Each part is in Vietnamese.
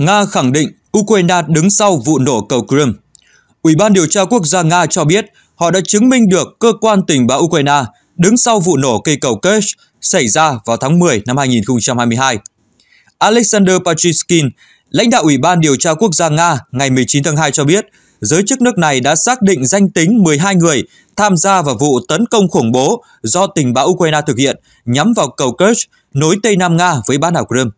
Nga khẳng định Ukraine đứng sau vụ nổ cầu Crimea. Ủy ban điều tra quốc gia Nga cho biết họ đã chứng minh được cơ quan tình báo Ukraine đứng sau vụ nổ cây cầu Kerch xảy ra vào tháng 10 năm 2022. Alexander Pachiskin, lãnh đạo Ủy ban điều tra quốc gia Nga ngày 19 tháng 2 cho biết, giới chức nước này đã xác định danh tính 12 người tham gia vào vụ tấn công khủng bố do tình báo Ukraine thực hiện nhắm vào cầu Kerch nối Tây Nam Nga với bán đảo Crimea.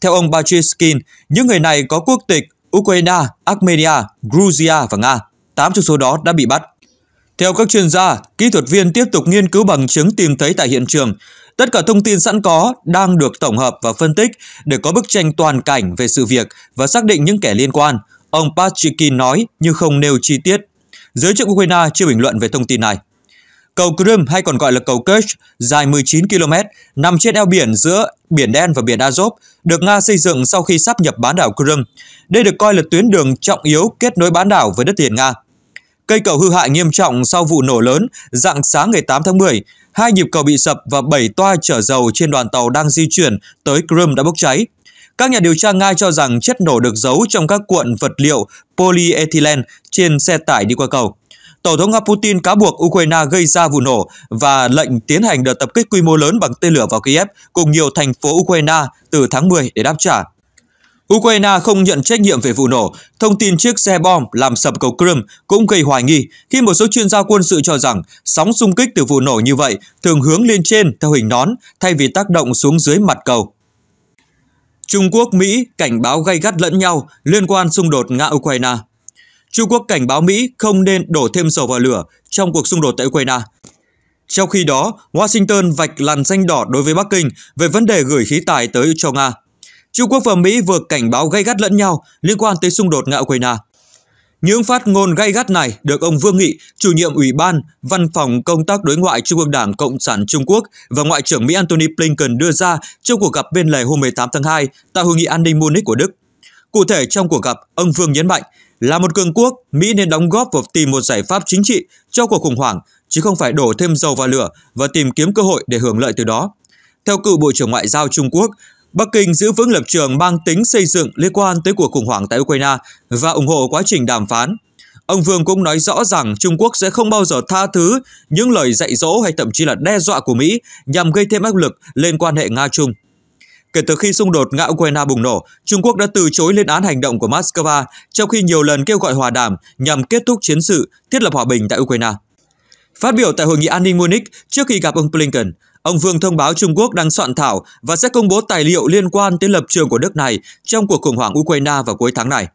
Theo ông Bachiskin, những người này có quốc tịch Ukraine, Armenia, Georgia và Nga. 8 trong số đó đã bị bắt. Theo các chuyên gia, kỹ thuật viên tiếp tục nghiên cứu bằng chứng tìm thấy tại hiện trường. Tất cả thông tin sẵn có đang được tổng hợp và phân tích để có bức tranh toàn cảnh về sự việc và xác định những kẻ liên quan, ông Pachikin nói nhưng không nêu chi tiết. Giới chức Ukraine chưa bình luận về thông tin này. Cầu Crimea hay còn gọi là cầu Kerch dài 19 km nằm trên eo biển giữa Biển Đen và Biển Azov được Nga xây dựng sau khi sắp nhập bán đảo Crimea. Đây được coi là tuyến đường trọng yếu kết nối bán đảo với đất liền Nga. Cây cầu hư hại nghiêm trọng sau vụ nổ lớn dạng sáng ngày 8 tháng 10. Hai nhịp cầu bị sập và 7 toa chở dầu trên đoàn tàu đang di chuyển tới Crimea đã bốc cháy. Các nhà điều tra Nga cho rằng chất nổ được giấu trong các cuộn vật liệu polyethylene trên xe tải đi qua cầu. Tổng thống Nga Putin cáo buộc Ukraine gây ra vụ nổ và lệnh tiến hành đợt tập kích quy mô lớn bằng tên lửa vào Kiev cùng nhiều thành phố Ukraine từ tháng 10 để đáp trả. Ukraine không nhận trách nhiệm về vụ nổ. Thông tin chiếc xe bom làm sập cầu Crimea cũng gây hoài nghi khi một số chuyên gia quân sự cho rằng sóng xung kích từ vụ nổ như vậy thường hướng lên trên theo hình nón thay vì tác động xuống dưới mặt cầu. Trung Quốc, Mỹ cảnh báo gây gắt lẫn nhau liên quan xung đột Nga-Ukraine. Trung Quốc cảnh báo Mỹ không nên đổ thêm dầu vào lửa trong cuộc xung đột tại Ukraine. Trong khi đó, Washington vạch làn danh đỏ đối với Bắc Kinh về vấn đề gửi khí tài tới cho Nga. Trung Quốc và Mỹ vừa cảnh báo gay gắt lẫn nhau liên quan tới xung đột Nga-Ukraine. Những phát ngôn gay gắt này được ông Vương Nghị, chủ nhiệm Ủy ban Văn phòng Công tác Đối ngoại Trung ương Đảng Cộng sản Trung Quốc và Ngoại trưởng Mỹ Antony Blinken đưa ra trong cuộc gặp bên lề hôm 18 tháng 2 tại Hội nghị An ninh Munich của Đức. Cụ thể trong cuộc gặp, ông Vương nhấn mạnh là một cường quốc, Mỹ nên đóng góp vào tìm một giải pháp chính trị cho cuộc khủng hoảng, chứ không phải đổ thêm dầu vào lửa và tìm kiếm cơ hội để hưởng lợi từ đó. Theo cựu Bộ trưởng Ngoại giao Trung Quốc, Bắc Kinh giữ vững lập trường mang tính xây dựng liên quan tới cuộc khủng hoảng tại Ukraine và ủng hộ quá trình đàm phán. Ông Vương cũng nói rõ rằng Trung Quốc sẽ không bao giờ tha thứ những lời dạy dỗ hay thậm chí là đe dọa của Mỹ nhằm gây thêm áp lực lên quan hệ Nga-Trung. Kể từ khi xung đột Nga-Ukraine bùng nổ, Trung Quốc đã từ chối lên án hành động của Moscow, trong khi nhiều lần kêu gọi hòa đàm nhằm kết thúc chiến sự, thiết lập hòa bình tại Ukraine. Phát biểu tại Hội nghị An ninh Munich trước khi gặp ông Blinken, ông Vương thông báo Trung Quốc đang soạn thảo và sẽ công bố tài liệu liên quan tới lập trường của nước này trong cuộc khủng hoảng Ukraine vào cuối tháng này.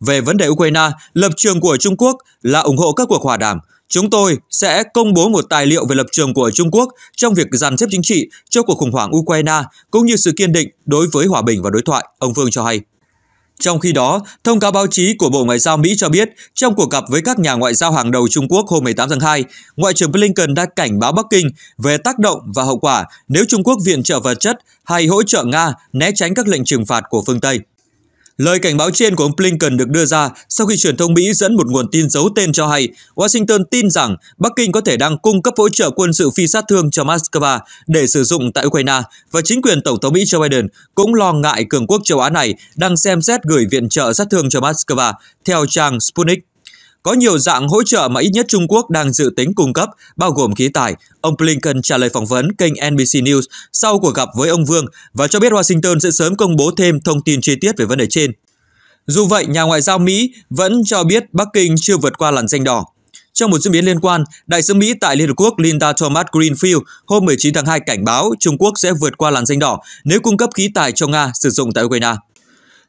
Về vấn đề Ukraine, lập trường của Trung Quốc là ủng hộ các cuộc hòa đàm, Chúng tôi sẽ công bố một tài liệu về lập trường của Trung Quốc trong việc dàn xếp chính trị cho cuộc khủng hoảng Ukraine cũng như sự kiên định đối với hòa bình và đối thoại, ông Vương cho hay. Trong khi đó, thông cáo báo chí của Bộ Ngoại giao Mỹ cho biết, trong cuộc gặp với các nhà ngoại giao hàng đầu Trung Quốc hôm 18 tháng 2, Ngoại trưởng Blinken đã cảnh báo Bắc Kinh về tác động và hậu quả nếu Trung Quốc viện trợ vật chất hay hỗ trợ Nga né tránh các lệnh trừng phạt của phương Tây. Lời cảnh báo trên của ông Blinken được đưa ra sau khi truyền thông Mỹ dẫn một nguồn tin giấu tên cho hay Washington tin rằng Bắc Kinh có thể đang cung cấp hỗ trợ quân sự phi sát thương cho Moscow để sử dụng tại Ukraine và chính quyền Tổng thống Mỹ Joe Biden cũng lo ngại cường quốc châu Á này đang xem xét gửi viện trợ sát thương cho Moscow, theo trang Sputnik. Có nhiều dạng hỗ trợ mà ít nhất Trung Quốc đang dự tính cung cấp, bao gồm khí tài. Ông Blinken trả lời phỏng vấn kênh NBC News sau cuộc gặp với ông Vương và cho biết Washington sẽ sớm công bố thêm thông tin chi tiết về vấn đề trên. Dù vậy, nhà ngoại giao Mỹ vẫn cho biết Bắc Kinh chưa vượt qua làn danh đỏ. Trong một diễn biến liên quan, Đại sứ Mỹ tại Liên Hợp Quốc Linda Thomas Greenfield hôm 19 tháng 2 cảnh báo Trung Quốc sẽ vượt qua làn danh đỏ nếu cung cấp khí tài cho Nga sử dụng tại Ukraine.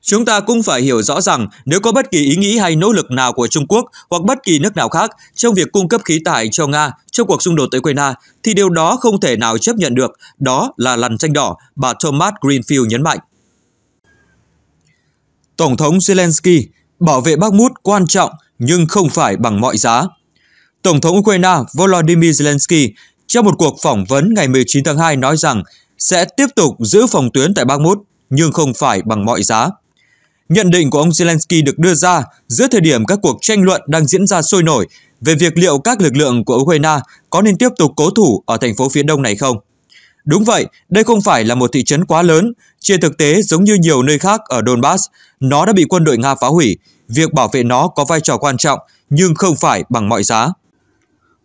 Chúng ta cũng phải hiểu rõ rằng nếu có bất kỳ ý nghĩ hay nỗ lực nào của Trung Quốc hoặc bất kỳ nước nào khác trong việc cung cấp khí tài cho Nga trong cuộc xung đột tại Ukraine thì điều đó không thể nào chấp nhận được. Đó là lằn tranh đỏ, bà Thomas Greenfield nhấn mạnh. Tổng thống Zelensky bảo vệ Bakhmut quan trọng nhưng không phải bằng mọi giá. Tổng thống Ukraine Volodymyr Zelensky trong một cuộc phỏng vấn ngày 19 tháng 2 nói rằng sẽ tiếp tục giữ phòng tuyến tại Bakhmut nhưng không phải bằng mọi giá. Nhận định của ông Zelensky được đưa ra giữa thời điểm các cuộc tranh luận đang diễn ra sôi nổi về việc liệu các lực lượng của Ukraine có nên tiếp tục cố thủ ở thành phố phía đông này không. Đúng vậy, đây không phải là một thị trấn quá lớn. Trên thực tế, giống như nhiều nơi khác ở Donbass, nó đã bị quân đội Nga phá hủy. Việc bảo vệ nó có vai trò quan trọng, nhưng không phải bằng mọi giá.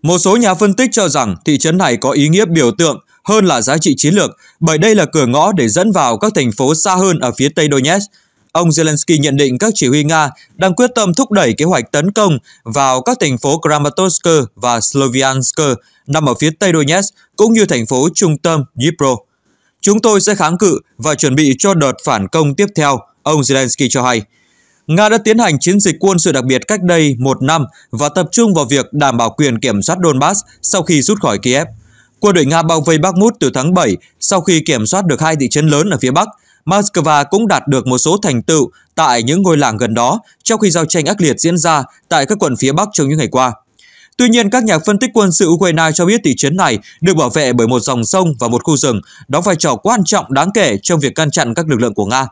Một số nhà phân tích cho rằng thị trấn này có ý nghĩa biểu tượng hơn là giá trị chiến lược, bởi đây là cửa ngõ để dẫn vào các thành phố xa hơn ở phía Tây Donetsk, Ông Zelensky nhận định các chỉ huy Nga đang quyết tâm thúc đẩy kế hoạch tấn công vào các thành phố Kramatorsk và Sloviansk nằm ở phía tây Donetsk cũng như thành phố trung tâm Dnipro. Chúng tôi sẽ kháng cự và chuẩn bị cho đợt phản công tiếp theo, ông Zelensky cho hay. Nga đã tiến hành chiến dịch quân sự đặc biệt cách đây một năm và tập trung vào việc đảm bảo quyền kiểm soát Donbass sau khi rút khỏi Kiev. Quân đội Nga bao vây Bakhmut từ tháng 7 sau khi kiểm soát được hai thị trấn lớn ở phía Bắc – Moscow cũng đạt được một số thành tựu tại những ngôi làng gần đó trong khi giao tranh ác liệt diễn ra tại các quận phía Bắc trong những ngày qua. Tuy nhiên, các nhà phân tích quân sự Ukraine cho biết thị trấn này được bảo vệ bởi một dòng sông và một khu rừng, đóng vai trò quan trọng đáng kể trong việc ngăn chặn các lực lượng của Nga.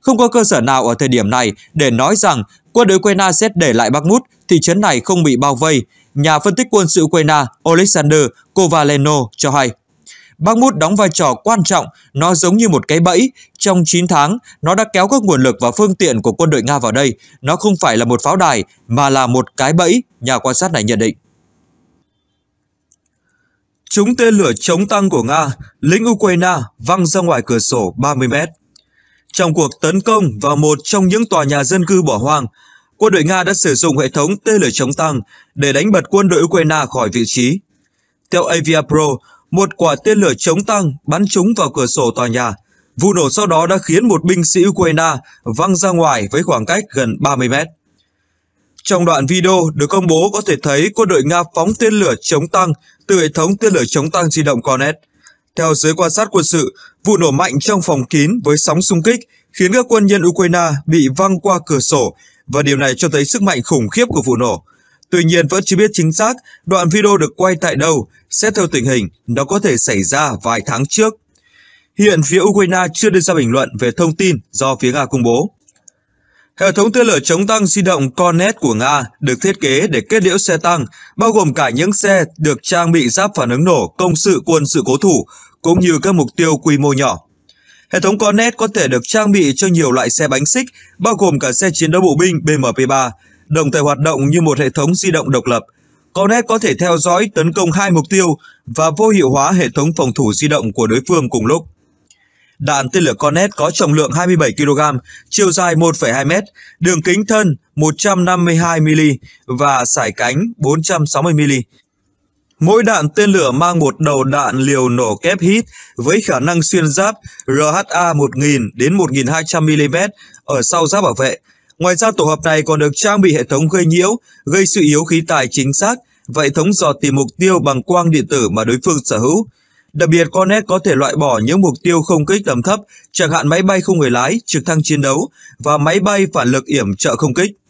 Không có cơ sở nào ở thời điểm này để nói rằng quân đội Ukraine sẽ để lại Bakhmut, thị trấn này không bị bao vây, nhà phân tích quân sự Ukraine Alexander Kovaleno cho hay. Bác Mút đóng vai trò quan trọng, nó giống như một cái bẫy. Trong 9 tháng, nó đã kéo các nguồn lực và phương tiện của quân đội Nga vào đây. Nó không phải là một pháo đài, mà là một cái bẫy, nhà quan sát này nhận định. Chúng tên lửa chống tăng của Nga, lính Ukraine văng ra ngoài cửa sổ 30 mét. Trong cuộc tấn công vào một trong những tòa nhà dân cư bỏ hoang, quân đội Nga đã sử dụng hệ thống tên lửa chống tăng để đánh bật quân đội Ukraine khỏi vị trí. Theo Avia Pro, một quả tên lửa chống tăng bắn trúng vào cửa sổ tòa nhà. Vụ nổ sau đó đã khiến một binh sĩ Ukraine văng ra ngoài với khoảng cách gần 30 mét. Trong đoạn video được công bố có thể thấy quân đội Nga phóng tên lửa chống tăng từ hệ thống tên lửa chống tăng di động Cornet. Theo giới quan sát quân sự, vụ nổ mạnh trong phòng kín với sóng xung kích khiến các quân nhân Ukraine bị văng qua cửa sổ và điều này cho thấy sức mạnh khủng khiếp của vụ nổ. Tuy nhiên vẫn chưa biết chính xác đoạn video được quay tại đâu, xét theo tình hình, nó có thể xảy ra vài tháng trước. Hiện phía Ukraine chưa đưa ra bình luận về thông tin do phía Nga công bố. Hệ thống tên lửa chống tăng di động Cornet của Nga được thiết kế để kết liễu xe tăng, bao gồm cả những xe được trang bị giáp phản ứng nổ công sự quân sự cố thủ, cũng như các mục tiêu quy mô nhỏ. Hệ thống Cornet có thể được trang bị cho nhiều loại xe bánh xích, bao gồm cả xe chiến đấu bộ binh BMP-3, đồng thời hoạt động như một hệ thống di động độc lập. Cornet có thể theo dõi tấn công hai mục tiêu và vô hiệu hóa hệ thống phòng thủ di động của đối phương cùng lúc. Đạn tên lửa Cornet có trọng lượng 27 kg, chiều dài 1,2 m, đường kính thân 152 mm và sải cánh 460 mm. Mỗi đạn tên lửa mang một đầu đạn liều nổ kép hít với khả năng xuyên giáp RHA 1000 đến 1200 mm ở sau giáp bảo vệ Ngoài ra tổ hợp này còn được trang bị hệ thống gây nhiễu, gây sự yếu khí tài chính xác và hệ thống dò tìm mục tiêu bằng quang điện tử mà đối phương sở hữu. Đặc biệt, Cornet có thể loại bỏ những mục tiêu không kích tầm thấp, chẳng hạn máy bay không người lái, trực thăng chiến đấu và máy bay phản lực yểm trợ không kích.